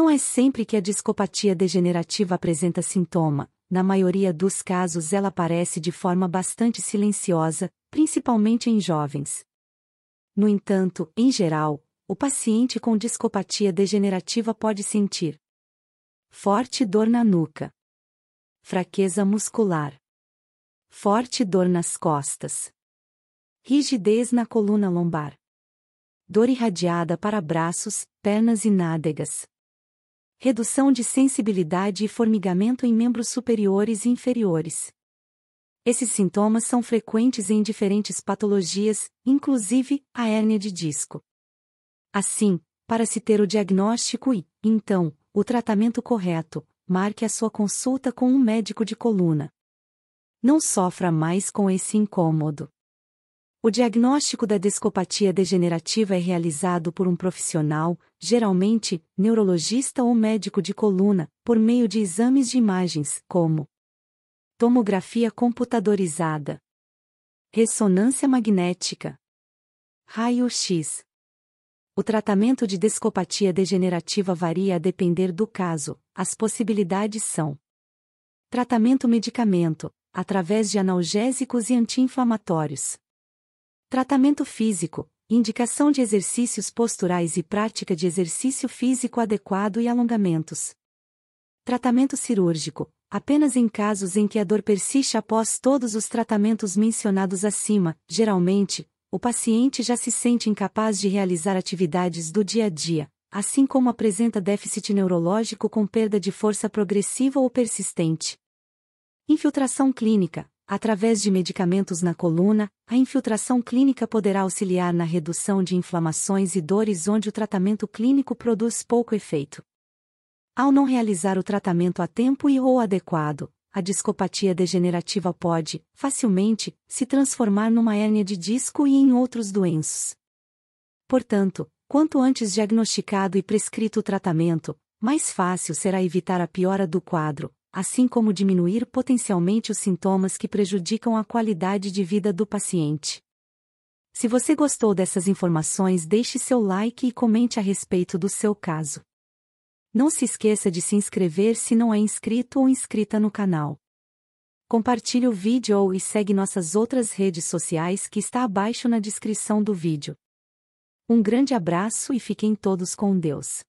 Não é sempre que a discopatia degenerativa apresenta sintoma, na maioria dos casos ela aparece de forma bastante silenciosa, principalmente em jovens. No entanto, em geral, o paciente com discopatia degenerativa pode sentir forte dor na nuca, fraqueza muscular, forte dor nas costas, rigidez na coluna lombar, dor irradiada para braços, pernas e nádegas redução de sensibilidade e formigamento em membros superiores e inferiores. Esses sintomas são frequentes em diferentes patologias, inclusive a hérnia de disco. Assim, para se ter o diagnóstico e, então, o tratamento correto, marque a sua consulta com um médico de coluna. Não sofra mais com esse incômodo. O diagnóstico da descopatia degenerativa é realizado por um profissional, geralmente neurologista ou médico de coluna, por meio de exames de imagens, como tomografia computadorizada, ressonância magnética, raio-x. O tratamento de descopatia degenerativa varia a depender do caso, as possibilidades são tratamento medicamento, através de analgésicos e anti-inflamatórios. Tratamento físico, indicação de exercícios posturais e prática de exercício físico adequado e alongamentos. Tratamento cirúrgico, apenas em casos em que a dor persiste após todos os tratamentos mencionados acima, geralmente, o paciente já se sente incapaz de realizar atividades do dia a dia, assim como apresenta déficit neurológico com perda de força progressiva ou persistente. Infiltração clínica, através de medicamentos na coluna, a infiltração clínica poderá auxiliar na redução de inflamações e dores onde o tratamento clínico produz pouco efeito. Ao não realizar o tratamento a tempo e ou adequado, a discopatia degenerativa pode, facilmente, se transformar numa hérnia de disco e em outros doenços. Portanto, quanto antes diagnosticado e prescrito o tratamento, mais fácil será evitar a piora do quadro, assim como diminuir potencialmente os sintomas que prejudicam a qualidade de vida do paciente. Se você gostou dessas informações, deixe seu like e comente a respeito do seu caso. Não se esqueça de se inscrever se não é inscrito ou inscrita no canal. Compartilhe o vídeo e segue nossas outras redes sociais que está abaixo na descrição do vídeo. Um grande abraço e fiquem todos com Deus.